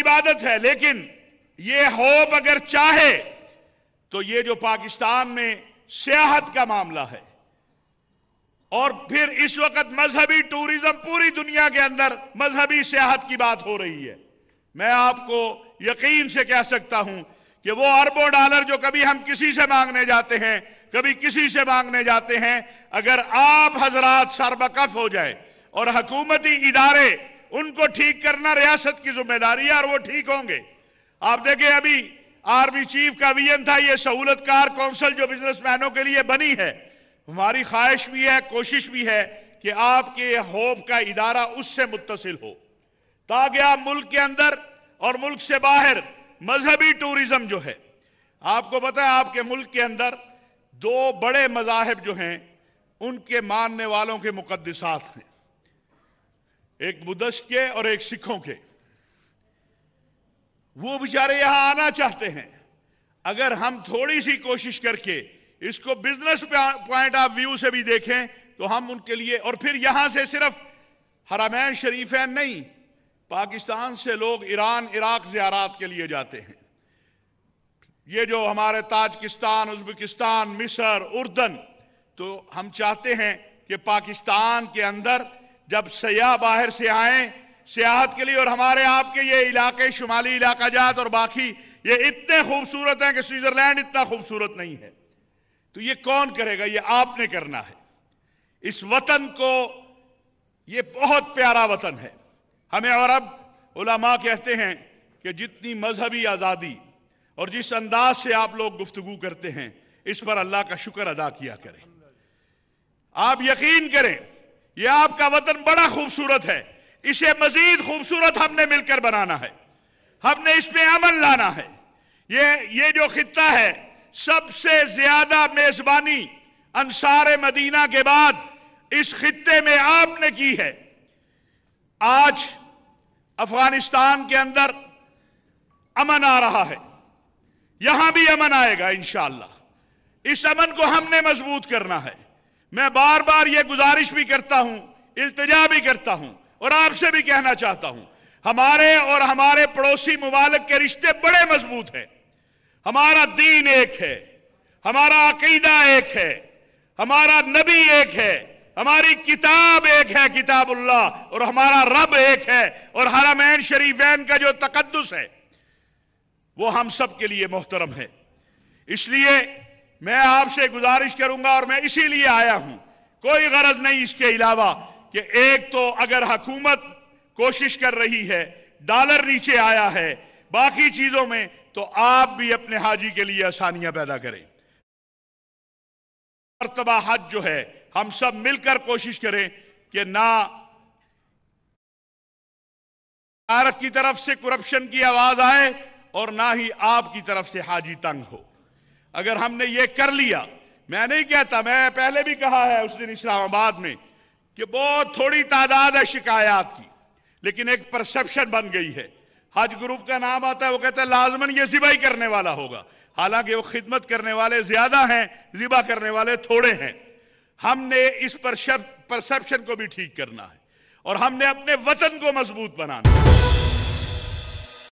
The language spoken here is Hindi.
इबादत है लेकिन ये होप अगर चाहे तो ये जो पाकिस्तान में सियाहत का मामला है और फिर इस वक्त मजहबी टूरिज्म पूरी दुनिया के अंदर मजहबी सियाहत की बात हो रही है मैं आपको यकीन से कह सकता हूं कि वो अरबों डॉलर जो कभी हम किसी से मांगने जाते हैं कभी किसी से मांगने जाते हैं अगर आप हजरात सरबकफ हो जाए और हकूमती इदारे उनको ठीक करना रियासत की जिम्मेदारी है और वो ठीक होंगे आप देखें अभी आर्मी चीफ का विजन था ये सहूलतकार काउंसिल जो बिजनेसमैनों के लिए बनी है हमारी ख्वाहिश भी है कोशिश भी है कि आपके होप का इदारा उससे मुतसिल हो ताकि आप मुल्क के अंदर और मुल्क से बाहर मजहबी टूरिज्म जो है आपको पता है आपके मुल्क के अंदर दो बड़े मजाहब जो हैं उनके मानने वालों के मुकदसात हैं एक बुद्धिस्ट के और एक सिखों के वो बेचारे यहां आना चाहते हैं अगर हम थोड़ी सी कोशिश करके इसको बिजनेस पॉइंट ऑफ व्यू से भी देखें तो हम उनके लिए और फिर यहां से सिर्फ हरामैन है नहीं पाकिस्तान से लोग ईरान इराक ज्यारात के लिए जाते हैं ये जो हमारे ताजकिस्तान उज्बेकिस्तान मिस्र उर्दन तो हम चाहते हैं कि पाकिस्तान के अंदर जब सयाह बाहर से आए सियाहत के लिए और हमारे आपके ये इलाके शुमाली इलाका जात और बाकी ये इतने खूबसूरत हैं कि स्विट्ज़रलैंड इतना खूबसूरत नहीं है तो ये कौन करेगा ये आपने करना है इस वतन को ये बहुत प्यारा वतन है हमें और अब उलमा कहते हैं कि जितनी मजहबी आज़ादी और जिस अंदाज से आप लोग गुफ्तु करते हैं इस पर अल्लाह का शुक्र अदा किया करें आप यकीन करें यह आपका वतन बड़ा खूबसूरत है इसे मजीद खूबसूरत हमने मिलकर बनाना है हमने इस पे अमल लाना है ये ये जो खत्ता है सबसे ज्यादा मेजबानी अंसार मदीना के बाद इस खत्ते में आपने की है आज अफगानिस्तान के अंदर अमन आ रहा है यहां भी अमन आएगा इंशाला इस अमन को हमने मजबूत करना है मैं बार बार ये गुजारिश भी करता हूं इल्तजा भी करता हूं और आपसे भी कहना चाहता हूं हमारे और हमारे पड़ोसी ममालक के रिश्ते बड़े मजबूत हैं हमारा दीन एक है हमारा अकीदा एक है हमारा नबी एक है हमारी किताब एक है किताबुल्लाह और हमारा रब एक है और हरामैन शरीफैन का जो तकदस है वो हम सब के लिए मोहतरम है इसलिए मैं आपसे गुजारिश करूंगा और मैं इसीलिए आया हूं कोई गरज नहीं इसके अलावा कि एक तो अगर हकूमत कोशिश कर रही है डॉलर नीचे आया है बाकी चीजों में तो आप भी अपने हाजी के लिए आसानियां पैदा करें मरतबा हज जो है हम सब मिलकर कोशिश करें कि ना भारत की तरफ से करप्शन की आवाज आए और ना ही आपकी तरफ से हाजी तंग हो अगर हमने ये कर लिया मैं नहीं कहता मैं पहले भी कहा है उस दिन इस्लामाबाद में कि बहुत थोड़ी तादाद है शिकायत की लेकिन एक परसेप्शन बन गई है हज ग्रुप का नाम आता है वो कहता है लाजमन ये जिबा ही करने वाला होगा हालांकि वो खिदमत करने वाले ज्यादा हैं जिबा करने वाले थोड़े हैं हमने इस परसेप्शन को भी ठीक करना है और हमने अपने वतन को मजबूत बनाना है